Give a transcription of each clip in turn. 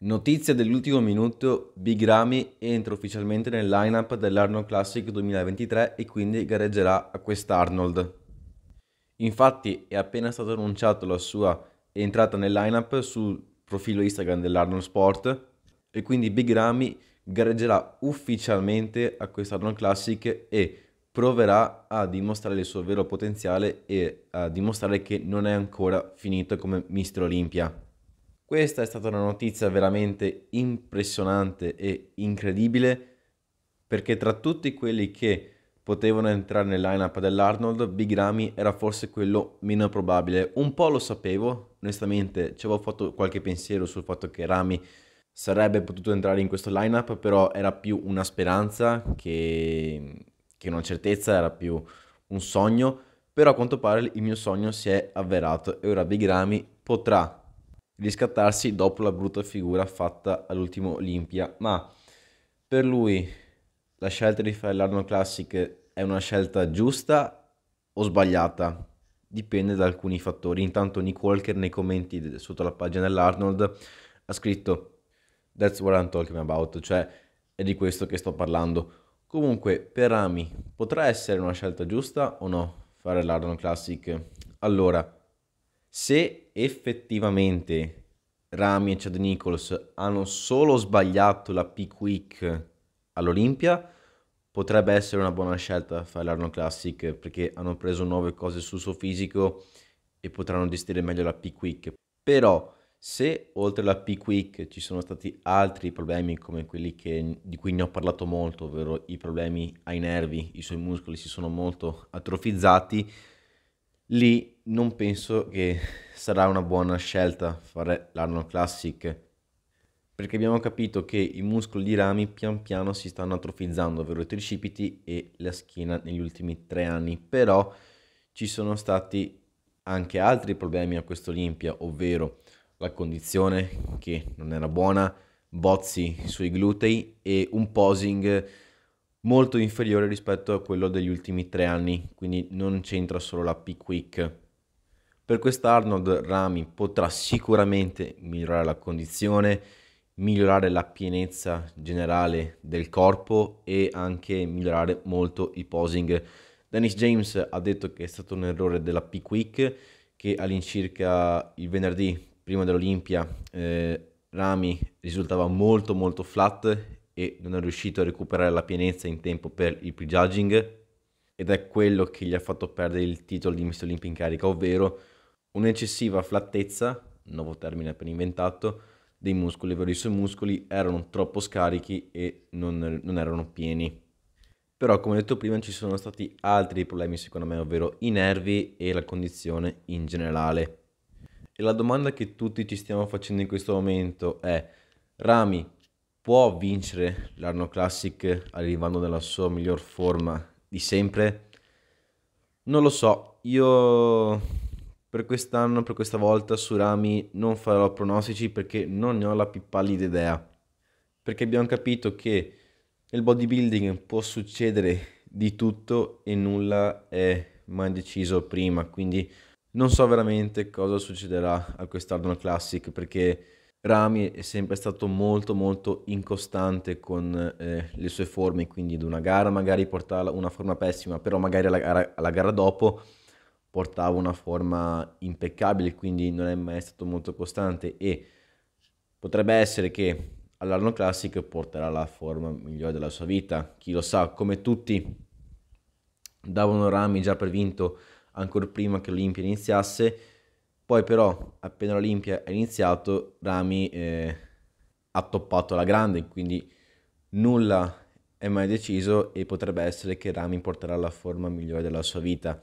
Notizia dell'ultimo minuto, Big Ramy entra ufficialmente nel lineup dell'Arnold Classic 2023 e quindi gareggerà a quest'Arnold. Infatti è appena stato annunciato la sua entrata nel lineup sul profilo Instagram dell'Arnold Sport e quindi Big Ramy gareggerà ufficialmente a quest'Arnold Classic e proverà a dimostrare il suo vero potenziale e a dimostrare che non è ancora finito come Mister Olimpia. Questa è stata una notizia veramente impressionante e incredibile perché tra tutti quelli che potevano entrare nel lineup dell'Arnold, Big Ramy era forse quello meno probabile. Un po' lo sapevo, onestamente ci avevo fatto qualche pensiero sul fatto che Ramy sarebbe potuto entrare in questo lineup, però era più una speranza che, che una certezza, era più un sogno, però a quanto pare il mio sogno si è avverato e ora Big Ramy potrà riscattarsi dopo la brutta figura fatta all'ultimo Olimpia, ma per lui la scelta di fare l'Arnold classic è una scelta giusta o sbagliata? Dipende da alcuni fattori. Intanto Nick Walker nei commenti sotto la pagina dell'Arnold ha scritto That's what I'm talking about, cioè è di questo che sto parlando. Comunque, per Ami, potrà essere una scelta giusta o no fare l'Arnold Classic? Allora, se effettivamente Rami e Chad Nichols hanno solo sbagliato la peak week all'Olimpia, potrebbe essere una buona scelta fare l'Arno Classic perché hanno preso nuove cose sul suo fisico e potranno gestire meglio la peak week. Però se oltre alla peak week ci sono stati altri problemi come quelli che, di cui ne ho parlato molto, ovvero i problemi ai nervi, i suoi muscoli si sono molto atrofizzati, lì non penso che sarà una buona scelta fare l'Arnold Classic perché abbiamo capito che i muscoli di rami pian piano si stanno atrofizzando, ovvero i tricipiti e la schiena negli ultimi tre anni, però ci sono stati anche altri problemi a questo Olimpia, ovvero la condizione che non era buona, bozzi sui glutei e un posing molto inferiore rispetto a quello degli ultimi tre anni, quindi non c'entra solo la P-Quick. Per quest'Arnold Rami potrà sicuramente migliorare la condizione, migliorare la pienezza generale del corpo e anche migliorare molto il posing. Dennis James ha detto che è stato un errore della P-Quick che all'incirca il venerdì prima dell'Olimpia eh, Rami risultava molto molto flat e non è riuscito a recuperare la pienezza in tempo per il prejudging ed è quello che gli ha fatto perdere il titolo di Miss Olympia in carica, ovvero un'eccessiva flattezza, nuovo termine appena inventato, dei muscoli, ovvero i suoi muscoli erano troppo scarichi e non, non erano pieni. Però come detto prima ci sono stati altri problemi secondo me, ovvero i nervi e la condizione in generale. E la domanda che tutti ci stiamo facendo in questo momento è, Rami può vincere l'Arno Classic arrivando nella sua miglior forma di sempre? Non lo so, io per quest'anno, per questa volta su Rami non farò pronostici perché non ne ho la più pallida idea. Perché abbiamo capito che nel bodybuilding può succedere di tutto e nulla è mai deciso prima, quindi non so veramente cosa succederà a quest'Arno Classic perché Rami è sempre stato molto molto incostante con eh, le sue forme, quindi ad una gara magari portava una forma pessima, però magari alla gara, alla gara, dopo portava una forma impeccabile, quindi non è mai stato molto costante e potrebbe essere che all'anno classico porterà la forma migliore della sua vita, chi lo sa, come tutti davano Rami già per vinto ancora prima che l'Olimpia iniziasse, poi però, appena l'Olimpia è iniziato, Rami eh, ha toppato la grande, quindi nulla è mai deciso e potrebbe essere che Rami porterà la forma migliore della sua vita.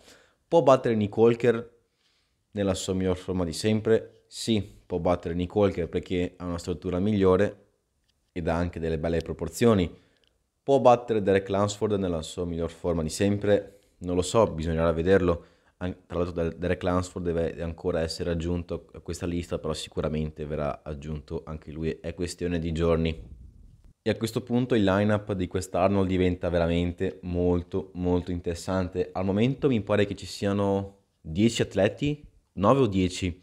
Può battere Nick Walker nella sua miglior forma di sempre? Sì, può battere Nick Walker perché ha una struttura migliore ed ha anche delle belle proporzioni. Può battere Derek Lansford nella sua miglior forma di sempre? Non lo so, bisognerà vederlo tra l'altro Derek Lansford deve ancora essere aggiunto a questa lista, però sicuramente verrà aggiunto anche lui, è questione di giorni. E a questo punto il lineup di quest'Arnold diventa veramente molto molto interessante. Al momento mi pare che ci siano 10 atleti, 9 o 10,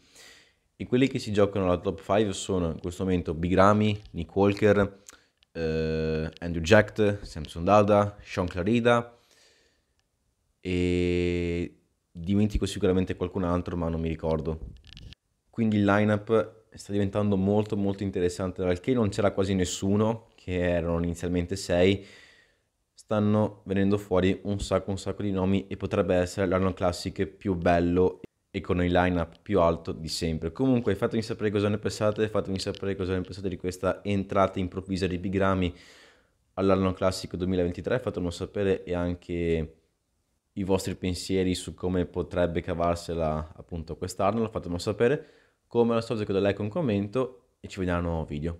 e quelli che si giocano alla top 5 sono in questo momento Bigrami, Nick Walker, eh, Andrew Jack, Samson Dada, Sean Clarida e dimentico sicuramente qualcun altro ma non mi ricordo. Quindi il lineup sta diventando molto molto interessante dal che non c'era quasi nessuno, che erano inizialmente 6, stanno venendo fuori un sacco un sacco di nomi e potrebbe essere l'anno classic più bello e con il lineup più alto di sempre. Comunque fatemi sapere cosa ne pensate, fatemi sapere cosa ne pensate di questa entrata improvvisa di Bigrami all'anno classico 2023, fatemelo sapere e anche i vostri pensieri su come potrebbe cavarsela appunto quest'anno, lo fatemelo sapere, come al solito chiudo like un commento e ci vediamo al nuovo video.